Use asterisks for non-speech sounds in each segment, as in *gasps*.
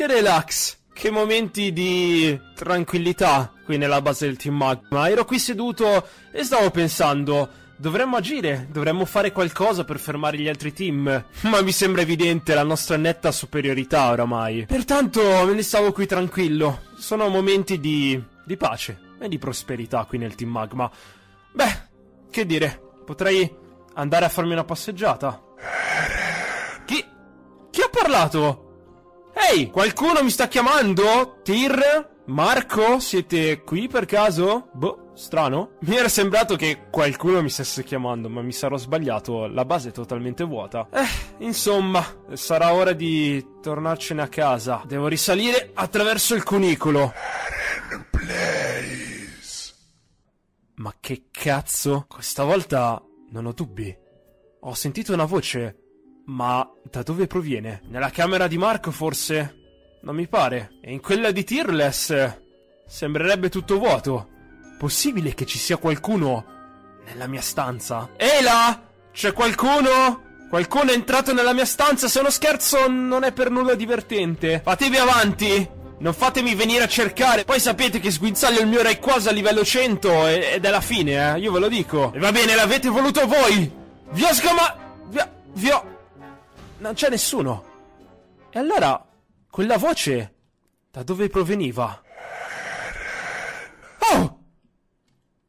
Che relax! Che momenti di tranquillità qui nella base del team Magma. Ero qui seduto e stavo pensando, dovremmo agire, dovremmo fare qualcosa per fermare gli altri team. Ma mi sembra evidente la nostra netta superiorità oramai. Pertanto me ne stavo qui tranquillo. Sono momenti di... di pace e di prosperità qui nel team Magma. Beh, che dire, potrei andare a farmi una passeggiata. Chi... chi ha parlato? Ehi, qualcuno mi sta chiamando? Tir? Marco? Siete qui per caso? Boh, strano. Mi era sembrato che qualcuno mi stesse chiamando, ma mi sarò sbagliato. La base è totalmente vuota. Eh, insomma, sarà ora di tornarcene a casa. Devo risalire attraverso il cunicolo. Ma che cazzo? Questa volta non ho dubbi. Ho sentito una voce ma da dove proviene? Nella camera di Marco, forse? Non mi pare. E in quella di Tearless? Eh, sembrerebbe tutto vuoto. Possibile che ci sia qualcuno nella mia stanza? Ela! C'è qualcuno? Qualcuno è entrato nella mia stanza, se uno scherzo non è per nulla divertente. Fatevi avanti! Non fatemi venire a cercare, poi sapete che sguinzaglio il mio Ray Quas a livello 100 ed è la fine, eh, io ve lo dico. E va bene, l'avete voluto voi! Vi ho sgamato... Vi ho... Vi ho... Non c'è nessuno. E allora, quella voce, da dove proveniva? Oh!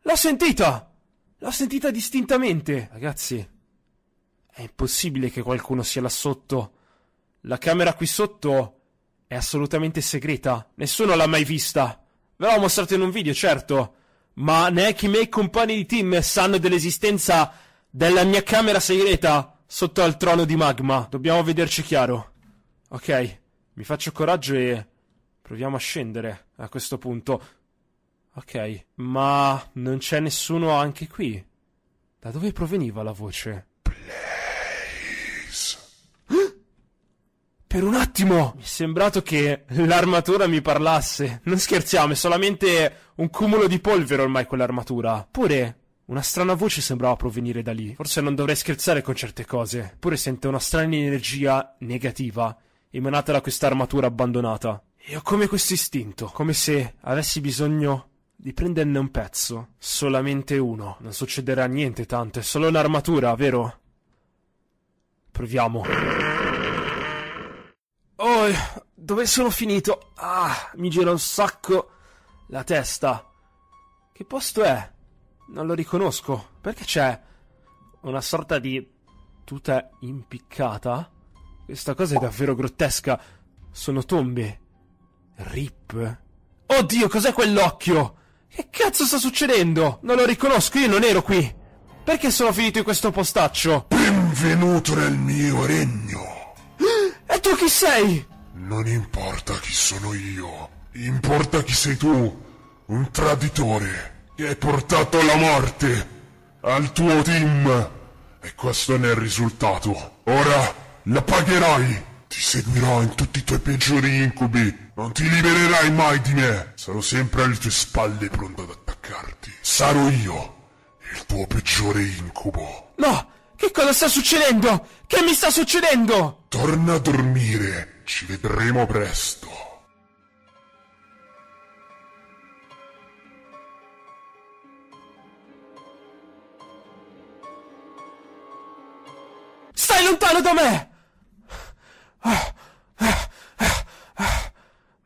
L'ho sentita! L'ho sentita distintamente, ragazzi. È impossibile che qualcuno sia là sotto. La camera qui sotto è assolutamente segreta. Nessuno l'ha mai vista. Ve l'ho mostrato in un video, certo. Ma neanche i miei compagni di team sanno dell'esistenza della mia camera segreta. Sotto al trono di magma. Dobbiamo vederci chiaro. Ok. Mi faccio coraggio e... Proviamo a scendere a questo punto. Ok. Ma non c'è nessuno anche qui. Da dove proveniva la voce? Blaze. *gasps* Per un attimo mi è sembrato che l'armatura mi parlasse. Non scherziamo, è solamente un cumulo di polvere ormai quell'armatura. Pure una strana voce sembrava provenire da lì. Forse non dovrei scherzare con certe cose. Eppure sento una strana energia negativa emanata da questa armatura abbandonata. E ho come questo istinto, come se avessi bisogno di prenderne un pezzo. Solamente uno. Non succederà niente tanto, è solo un'armatura, vero? Proviamo. Oh, dove sono finito? Ah, mi gira un sacco la testa. Che posto è? Non lo riconosco. Perché c'è una sorta di tuta impiccata? Questa cosa è davvero grottesca. Sono tombe. Rip. Oddio, cos'è quell'occhio? Che cazzo sta succedendo? Non lo riconosco, io non ero qui. Perché sono finito in questo postaccio? Benvenuto nel mio regno. E tu chi sei? Non importa chi sono io. Importa chi sei tu. Un traditore che hai portato la morte al tuo team. E questo ne è il risultato. Ora la pagherai. Ti seguirò in tutti i tuoi peggiori incubi. Non ti libererai mai di me. Sarò sempre alle tue spalle pronto ad attaccarti. Sarò io il tuo peggiore incubo. No! Che cosa sta succedendo? Che mi sta succedendo? Torna a dormire. Ci vedremo presto. stai lontano da me!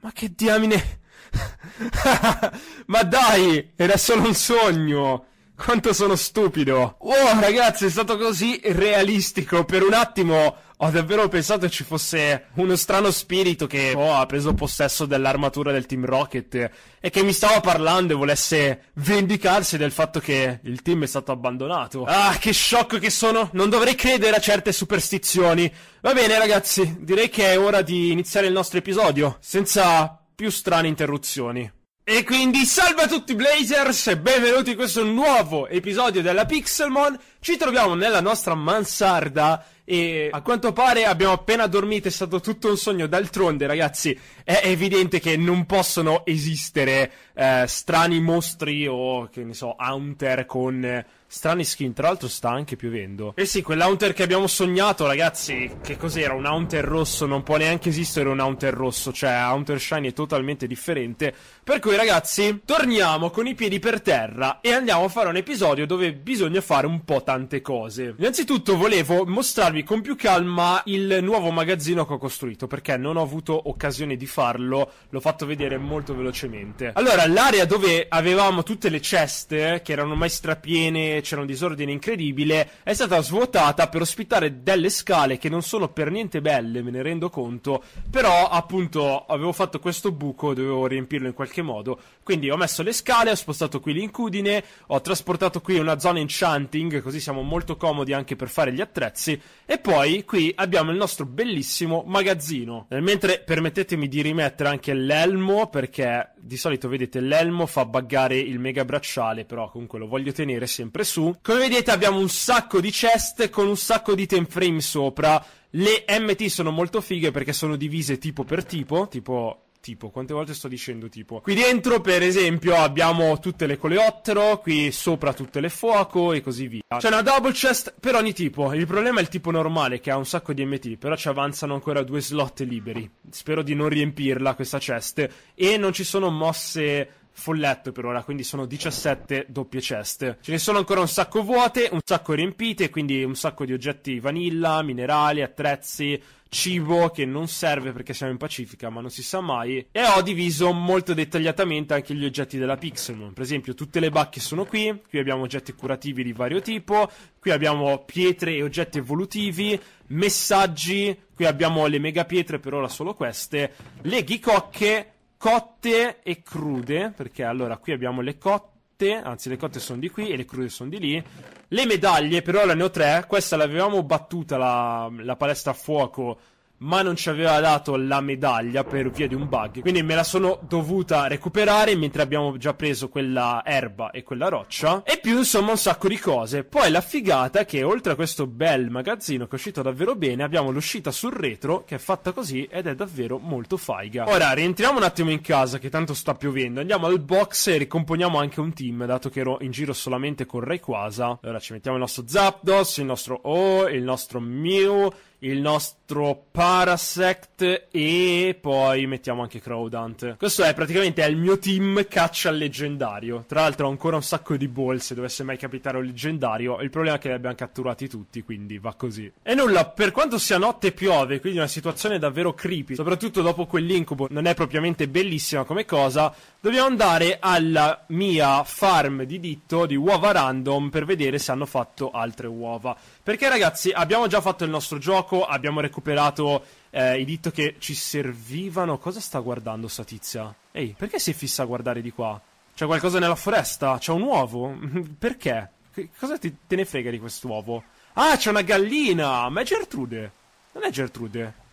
Ma che diamine! *laughs* Ma dai, era solo un sogno! Quanto sono stupido! Wow, ragazzi, è stato così realistico. Per un attimo ho davvero pensato ci fosse uno strano spirito che oh, ha preso possesso dell'armatura del Team Rocket e che mi stava parlando e volesse vendicarsi del fatto che il team è stato abbandonato. Ah, che sciocco che sono! Non dovrei credere a certe superstizioni. Va bene, ragazzi, direi che è ora di iniziare il nostro episodio, senza più strane interruzioni. E quindi salve a tutti Blazers e benvenuti in questo nuovo episodio della Pixelmon. Ci troviamo nella nostra mansarda e a quanto pare abbiamo appena dormito, è stato tutto un sogno. D'altronde ragazzi è evidente che non possono esistere eh, strani mostri o che ne so, hunter con Strani skin, tra l'altro sta anche piovendo. eh sì, quell'Hunter che abbiamo sognato, ragazzi, che cos'era? Un Hunter rosso, non può neanche esistere un Hunter rosso, cioè Hunter Shiny è totalmente differente. Per cui, ragazzi, torniamo con i piedi per terra e andiamo a fare un episodio dove bisogna fare un po' tante cose. Innanzitutto volevo mostrarvi con più calma il nuovo magazzino che ho costruito, perché non ho avuto occasione di farlo, l'ho fatto vedere molto velocemente. Allora, l'area dove avevamo tutte le ceste, che erano mai strapiene, c'era un disordine incredibile, è stata svuotata per ospitare delle scale che non sono per niente belle, me ne rendo conto, però appunto avevo fatto questo buco, dovevo riempirlo in qualche modo, quindi ho messo le scale, ho spostato qui l'incudine, ho trasportato qui una zona enchanting, così siamo molto comodi anche per fare gli attrezzi, e poi qui abbiamo il nostro bellissimo magazzino. Mentre permettetemi di rimettere anche l'elmo, perché di solito vedete l'elmo fa buggare il mega bracciale, però comunque lo voglio tenere sempre su. Come vedete abbiamo un sacco di chest con un sacco di time frame sopra. Le MT sono molto fighe perché sono divise tipo per tipo, tipo tipo, quante volte sto dicendo tipo. Qui dentro, per esempio, abbiamo tutte le coleottero, qui sopra tutte le fuoco e così via. C'è una double chest per ogni tipo. Il problema è il tipo normale che ha un sacco di MT, però ci avanzano ancora due slot liberi. Spero di non riempirla questa chest e non ci sono mosse folletto per ora, quindi sono 17 doppie ceste. Ce ne sono ancora un sacco vuote, un sacco riempite, quindi un sacco di oggetti vanilla, minerali, attrezzi, cibo che non serve perché siamo in Pacifica, ma non si sa mai. E ho diviso molto dettagliatamente anche gli oggetti della Pixelmon. Per esempio, tutte le bacche sono qui. Qui abbiamo oggetti curativi di vario tipo. Qui abbiamo pietre e oggetti evolutivi. Messaggi. Qui abbiamo le mega pietre, per ora solo queste. Le ghicocche cotte e crude, perché allora qui abbiamo le cotte anzi le cotte sono di qui e le crude sono di lì. Le medaglie, però ora ne ho tre, questa l'avevamo battuta la, la palestra a fuoco ma non ci aveva dato la medaglia per via di un bug. Quindi me la sono dovuta recuperare mentre abbiamo già preso quella erba e quella roccia. E più insomma un sacco di cose. Poi la figata è che oltre a questo bel magazzino che è uscito davvero bene, abbiamo l'uscita sul retro che è fatta così ed è davvero molto faiga. Ora rientriamo un attimo in casa che tanto sta piovendo. Andiamo al box e ricomponiamo anche un team dato che ero in giro solamente con Rayquaza. Allora ci mettiamo il nostro Zapdos, il nostro O, il nostro Mew il nostro Parasect e poi mettiamo anche Crowdant. Questo è praticamente è il mio team caccia al leggendario. Tra l'altro ho ancora un sacco di ball se dovesse mai capitare un leggendario. Il problema è che li abbiamo catturati tutti, quindi va così. E nulla, per quanto sia notte piove, quindi una situazione davvero creepy, soprattutto dopo quell'incubo, non è propriamente bellissima come cosa, dobbiamo andare alla mia farm di ditto di uova random per vedere se hanno fatto altre uova. Perché ragazzi, abbiamo già fatto il nostro gioco, abbiamo recuperato eh, i ditto che ci servivano. Cosa sta guardando sta tizia? Ehi, perché si è fissa a guardare di qua? C'è qualcosa nella foresta? C'è un uovo? *laughs* perché? Che cosa ti, te ne frega di quest'uovo? Ah, c'è una gallina! Ma è Gertrude! Non è Gertrude.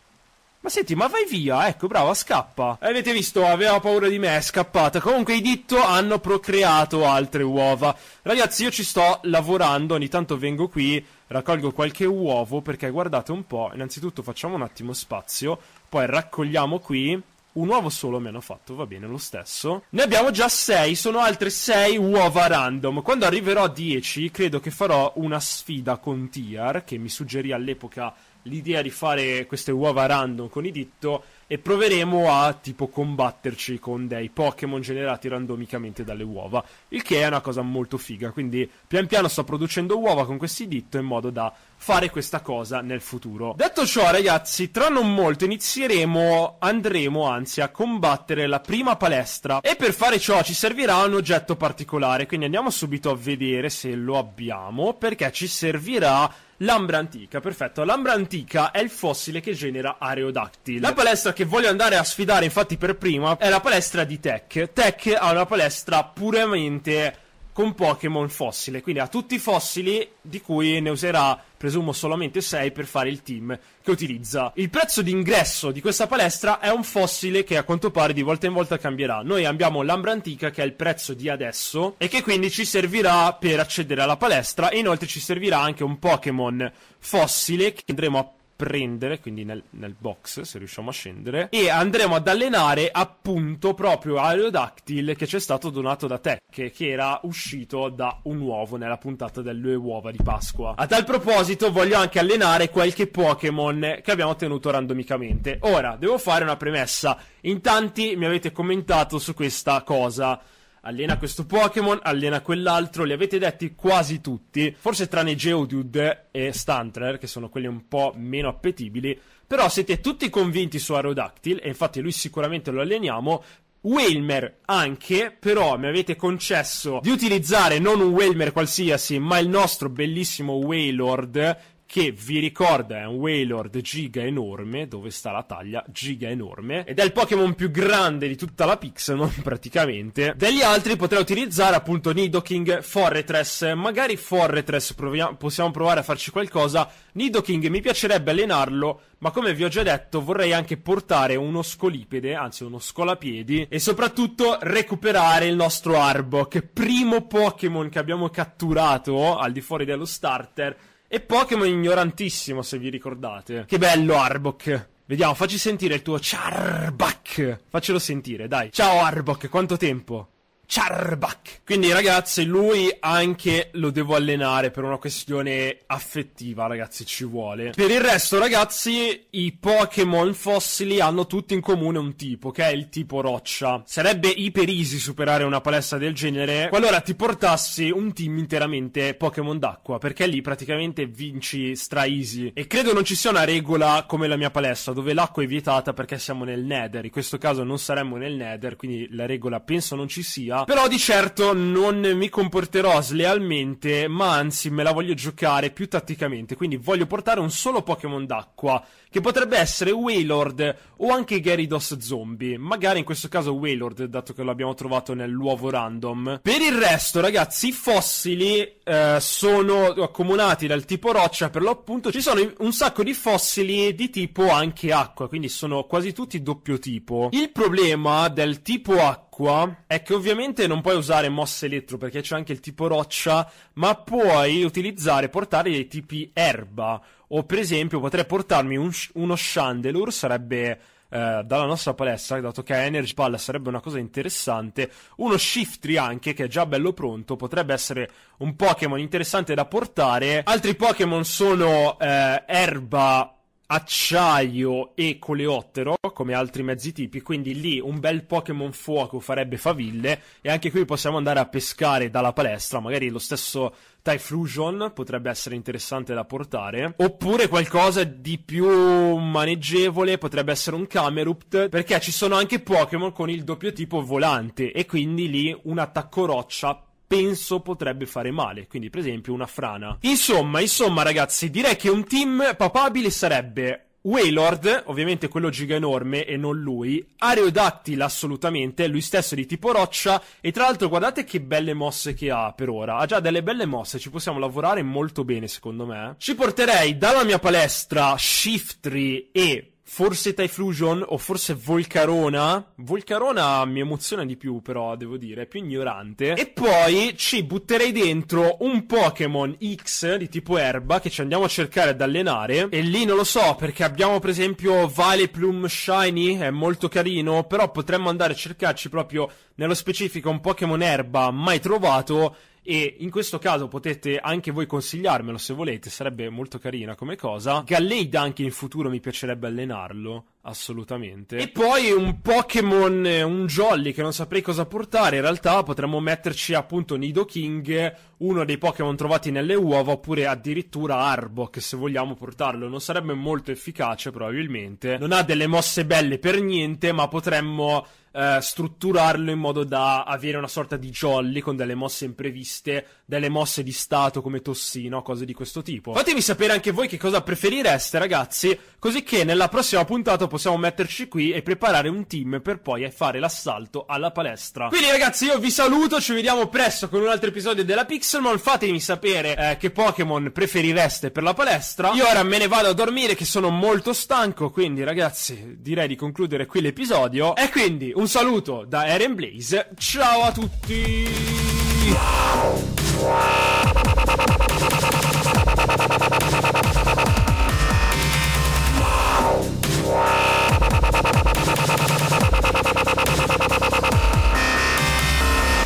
Ma senti, ma vai via, ecco, brava, scappa. E avete visto, aveva paura di me, è scappata. Comunque i ditto hanno procreato altre uova. Ragazzi, io ci sto lavorando, ogni tanto vengo qui, raccolgo qualche uovo, perché guardate un po', innanzitutto facciamo un attimo spazio, poi raccogliamo qui. Un uovo solo mi hanno fatto, va bene, lo stesso. Ne abbiamo già 6, sono altre 6 uova random. Quando arriverò a 10, credo che farò una sfida con Tiar, che mi suggerì all'epoca l'idea di fare queste uova random con i ditto e proveremo a tipo combatterci con dei Pokémon generati randomicamente dalle uova, il che è una cosa molto figa, quindi pian piano sto producendo uova con questi ditto in modo da fare questa cosa nel futuro. Detto ciò ragazzi, tra non molto inizieremo, andremo anzi a combattere la prima palestra e per fare ciò ci servirà un oggetto particolare, quindi andiamo subito a vedere se lo abbiamo perché ci servirà L'ambra antica, perfetto. L'ambra antica è il fossile che genera Aerodactyl. La palestra che voglio andare a sfidare, infatti, per prima è la palestra di Tech. Tech ha una palestra puramente con Pokémon fossile, quindi ha tutti i fossili di cui ne userà presumo solamente 6 per fare il team che utilizza. Il prezzo d'ingresso di questa palestra è un fossile che a quanto pare di volta in volta cambierà. Noi abbiamo l'ambra antica che è il prezzo di adesso e che quindi ci servirà per accedere alla palestra e inoltre ci servirà anche un Pokémon fossile che andremo a prendere, quindi nel, nel, box se riusciamo a scendere, e andremo ad allenare appunto proprio Aerodactyl che ci è stato donato da te, che, che, era uscito da un uovo nella puntata delle uova di Pasqua. A tal proposito voglio anche allenare qualche Pokémon che abbiamo ottenuto randomicamente. Ora, devo fare una premessa, in tanti mi avete commentato su questa cosa allena questo Pokémon, allena quell'altro, li avete detti quasi tutti, forse tranne Geodude e Stuntler, che sono quelli un po' meno appetibili, però siete tutti convinti su Aerodactyl, e infatti lui sicuramente lo alleniamo, Wilmer anche, però mi avete concesso di utilizzare non un Wilmer qualsiasi, ma il nostro bellissimo Waylord, che vi ricorda è un Wailord giga enorme, dove sta la taglia giga enorme, ed è il Pokémon più grande di tutta la Pixelmon *laughs* praticamente. Degli altri potrei utilizzare appunto Nidoking, Forretress, magari Forretress proviamo, possiamo provare a farci qualcosa. Nidoking mi piacerebbe allenarlo, ma come vi ho già detto vorrei anche portare uno scolipede, anzi uno scolapiedi, e soprattutto recuperare il nostro Arbok, primo Pokémon che abbiamo catturato al di fuori dello starter e Pokémon ignorantissimo, se vi ricordate. Che bello Arbok. Vediamo, facci sentire il tuo Charbak. Faccelo sentire, dai. Ciao Arbok, quanto tempo? Charbak. Quindi ragazzi, lui anche lo devo allenare per una questione affettiva, ragazzi, ci vuole. Per il resto, ragazzi, i Pokémon fossili hanno tutti in comune un tipo, che è il tipo roccia. Sarebbe iper easy superare una palestra del genere qualora ti portassi un team interamente Pokémon d'acqua, perché lì praticamente vinci stra easy. E credo non ci sia una regola come la mia palestra, dove l'acqua è vietata perché siamo nel Nether. In questo caso non saremmo nel Nether, quindi la regola penso non ci sia però di certo non mi comporterò slealmente, ma anzi me la voglio giocare più tatticamente. Quindi voglio portare un solo Pokémon d'acqua che potrebbe essere Waylord o anche Gyarados Zombie. Magari in questo caso Waylord, dato che l'abbiamo trovato nell'uovo random. Per il resto, ragazzi, i fossili eh, sono accomunati dal tipo roccia, per l'appunto. Ci sono un sacco di fossili di tipo anche acqua, quindi sono quasi tutti doppio tipo. Il problema del tipo acqua è che ovviamente non puoi usare mosse elettro perché c'è anche il tipo roccia, ma puoi utilizzare portare dei tipi erba o per esempio potrei portarmi un, uno Chandelure, sarebbe eh, dalla nostra palestra, dato che a Energy Pal sarebbe una cosa interessante. Uno Shiftry anche, che è già bello pronto, potrebbe essere un Pokémon interessante da portare. Altri Pokémon sono eh, Erba acciaio e coleottero come altri mezzi tipi, quindi lì un bel Pokémon fuoco farebbe faville e anche qui possiamo andare a pescare dalla palestra, magari lo stesso Typhlosion potrebbe essere interessante da portare, oppure qualcosa di più maneggevole potrebbe essere un Camerupt, perché ci sono anche Pokémon con il doppio tipo volante e quindi lì un attacco roccia penso potrebbe fare male. Quindi, per esempio, una frana. Insomma, insomma, ragazzi, direi che un team papabile sarebbe Waylord, ovviamente quello giga enorme e non lui, Aerodactyl assolutamente, lui stesso di tipo roccia e tra l'altro guardate che belle mosse che ha per ora, ha già delle belle mosse, ci possiamo lavorare molto bene secondo me. Ci porterei dalla mia palestra Shiftry e forse Typhlusion o forse Volcarona. Volcarona mi emoziona di più, però, devo dire, è più ignorante. E poi ci butterei dentro un Pokémon X di tipo erba che ci andiamo a cercare ad allenare. E lì non lo so, perché abbiamo per esempio Valeplum Shiny, è molto carino, però potremmo andare a cercarci proprio nello specifico un Pokémon erba mai trovato e in questo caso potete anche voi consigliarmelo se volete, sarebbe molto carina come cosa. Galleida anche in futuro mi piacerebbe allenarlo Assolutamente. E poi un Pokémon, eh, un Jolly che non saprei cosa portare. In realtà potremmo metterci appunto Nido King, uno dei Pokémon trovati nelle uova, oppure addirittura Arbok se vogliamo portarlo. Non sarebbe molto efficace probabilmente. Non ha delle mosse belle per niente, ma potremmo eh, strutturarlo in modo da avere una sorta di jolly con delle mosse impreviste, delle mosse di stato come tossino, cose di questo tipo. Fatemi sapere anche voi che cosa preferireste, ragazzi, così che nella prossima puntata possiamo metterci qui e preparare un team per poi fare l'assalto alla palestra. Quindi ragazzi io vi saluto, ci vediamo presto con un altro episodio della Pixelmon, fatemi sapere eh, che Pokémon preferireste per la palestra. Io ora me ne vado a dormire che sono molto stanco, quindi ragazzi direi di concludere qui l'episodio. E quindi un saluto da Eren Blaze, ciao a tutti!